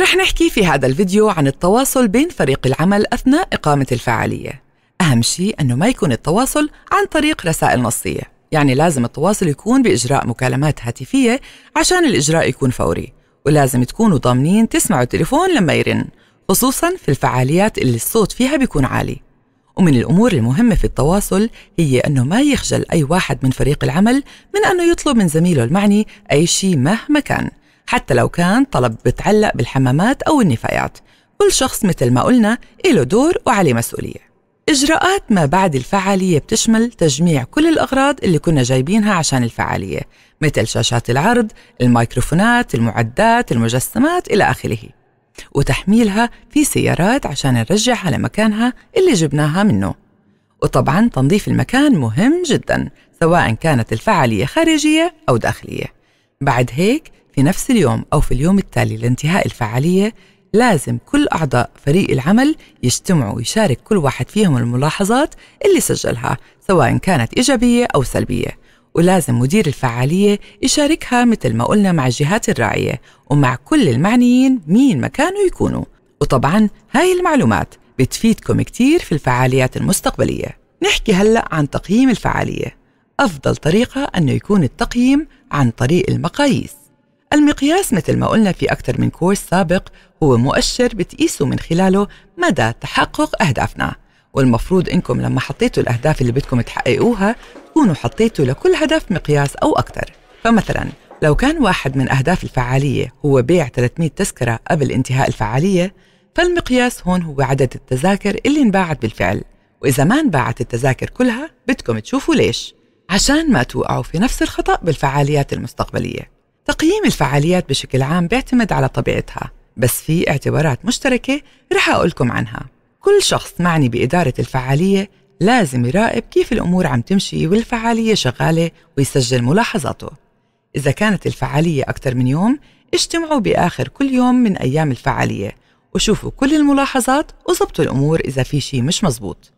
رح نحكي في هذا الفيديو عن التواصل بين فريق العمل أثناء إقامة الفعالية أهم شيء أنه ما يكون التواصل عن طريق رسائل نصية يعني لازم التواصل يكون بإجراء مكالمات هاتفية عشان الإجراء يكون فوري ولازم تكونوا ضامنين تسمعوا التليفون لما يرن خصوصا في الفعاليات اللي الصوت فيها بيكون عالي ومن الأمور المهمة في التواصل هي أنه ما يخجل أي واحد من فريق العمل من أنه يطلب من زميله المعني أي شيء مهما كان حتى لو كان طلب بتعلق بالحمامات أو النفايات كل شخص مثل ما قلنا له دور وعليه مسؤولية إجراءات ما بعد الفعالية بتشمل تجميع كل الأغراض اللي كنا جايبينها عشان الفعالية مثل شاشات العرض، الميكروفونات، المعدات، المجسمات إلى آخره وتحميلها في سيارات عشان نرجعها لمكانها اللي جبناها منه وطبعا تنظيف المكان مهم جدا سواء كانت الفعالية خارجية أو داخلية بعد هيك في نفس اليوم أو في اليوم التالي لانتهاء الفعالية لازم كل أعضاء فريق العمل يجتمعوا ويشارك كل واحد فيهم الملاحظات اللي سجلها سواء كانت إيجابية أو سلبية ولازم مدير الفعالية يشاركها مثل ما قلنا مع الجهات الراعية ومع كل المعنيين مين ما كانوا يكونوا وطبعا هاي المعلومات بتفيدكم كتير في الفعاليات المستقبلية نحكي هلأ عن تقييم الفعالية أفضل طريقة أنه يكون التقييم عن طريق المقاييس المقياس مثل ما قلنا في أكثر من كورس سابق هو مؤشر بتقيسوا من خلاله مدى تحقق أهدافنا والمفروض إنكم لما حطيتوا الأهداف اللي بدكم تحققوها تكونوا حطيتوا لكل هدف مقياس أو أكثر فمثلا لو كان واحد من أهداف الفعالية هو بيع 300 تذكرة قبل انتهاء الفعالية فالمقياس هون هو عدد التذاكر اللي انباعت بالفعل وإذا ما انباعت التذاكر كلها بدكم تشوفوا ليش عشان ما توقعوا في نفس الخطأ بالفعاليات المستقبلية تقييم الفعاليات بشكل عام بيعتمد على طبيعتها بس في اعتبارات مشتركة رح أقولكم عنها كل شخص معني بإدارة الفعالية لازم يراقب كيف الأمور عم تمشي والفعالية شغالة ويسجل ملاحظاته إذا كانت الفعالية أكثر من يوم اجتمعوا بآخر كل يوم من أيام الفعالية وشوفوا كل الملاحظات وظبطوا الأمور إذا في شيء مش مزبوط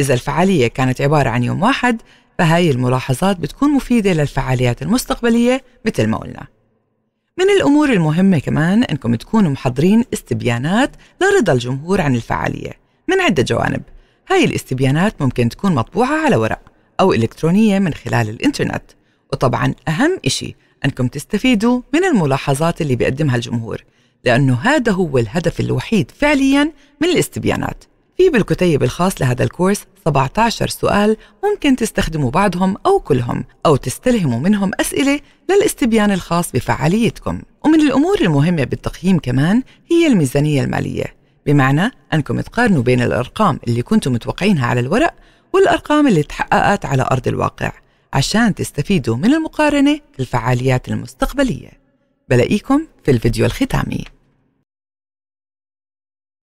إذا الفعالية كانت عبارة عن يوم واحد فهاي الملاحظات بتكون مفيدة للفعاليات المستقبلية مثل ما قلنا من الأمور المهمة كمان أنكم تكونوا محضرين استبيانات لرضا الجمهور عن الفعالية من عدة جوانب هاي الاستبيانات ممكن تكون مطبوعة على ورق أو إلكترونية من خلال الإنترنت وطبعا أهم إشي أنكم تستفيدوا من الملاحظات اللي بيقدمها الجمهور لأنه هذا هو الهدف الوحيد فعليا من الاستبيانات في بالكتيب الخاص لهذا الكورس 17 سؤال ممكن تستخدموا بعضهم أو كلهم أو تستلهموا منهم أسئلة للاستبيان الخاص بفعاليتكم ومن الأمور المهمة بالتقييم كمان هي الميزانية المالية بمعنى أنكم تقارنوا بين الأرقام اللي كنتم متوقعينها على الورق والأرقام اللي تحققت على أرض الواقع عشان تستفيدوا من المقارنة في الفعاليات المستقبلية بلاقيكم في الفيديو الختامي